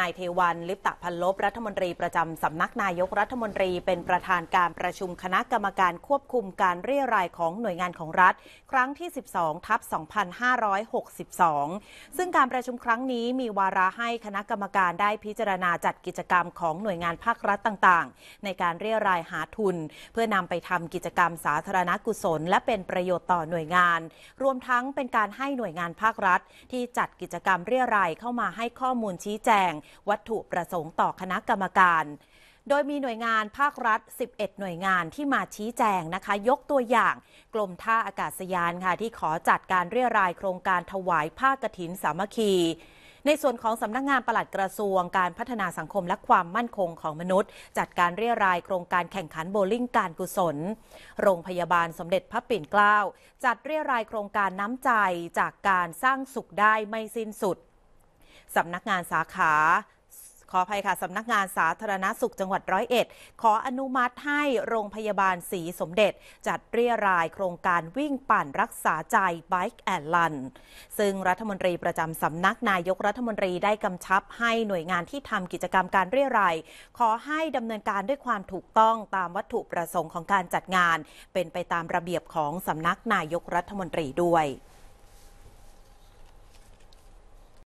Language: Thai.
นายเทวันลิปตะพันลบรัฐมนตรีประจำสำนักนายกรัฐมนตรี เป็นประธานการประชุมคณะกรรมการควบคุมการเรียรายของหน่วยงานของรัฐ ครั้งที่12ทับ2562ซึ่งการประชุมครั้งนี้มีวาระให้คณะกรรมการได้พิจารณาจัดกิจกรรมของหน่วยงานภาครัฐต่างๆ ในการเรียรายหาทุน เพื่อนำไปทำกิจกรรมสาธารณกุศล และเป็นประโยชน์ต่อหน่วยงาน รวมทั้งเป็นการให้หน่วยงานภาครัฐ ที่จัดกิจกรรมเรียรายเข้ามาให้ข้อมูลชี้แจงวัตถุประสงค์ต่อคณะกรรมการ โดยมีหน่วยงานภาครัฐ 11 หน่วยงานที่มาชี้แจงนะคะ ยกตัวอย่าง กลมท่าอากาศยานค่ะที่ขอจัดการเรียรายโครงการถวายผ้ากรถินสามัคคี ในส่วนของสำนักงงานปลัดกระทรวงการพัฒนาสังคมและความมั่นคงของมนุษย์ จัดการเรียรายโครงการแข่งขันโบลิ่งการกุศล โรงพยาบาลสมเด็จพระปิ่นเกล้า จัดเรียรายโครงการน้ำใจจากการสร้างสุขได้ไม่สิ้นสุดสำนักงานสาขา ขออภัยค่ะสำนักงานสาธารณสุขจังหวัดร้อยเอ็ดขออนุมัติให้โรงพยาบาลศรีสมเด็จ จัดเรียรายโครงการวิ่งปั่นรักษาใจ Bike and Run ซึ่งรัฐมนตรีประจำสำนักนายกรัฐมนตรีได้กำชับให้หน่วยงานที่ทำกิจกรรมการเรียราย ขอให้ดำเนินการด้วยความถูกต้องตามวัตถุประสงค์ของการจัดงาน เป็นไปตามระเบียบของสำนักนายกรัฐมนตรีด้วย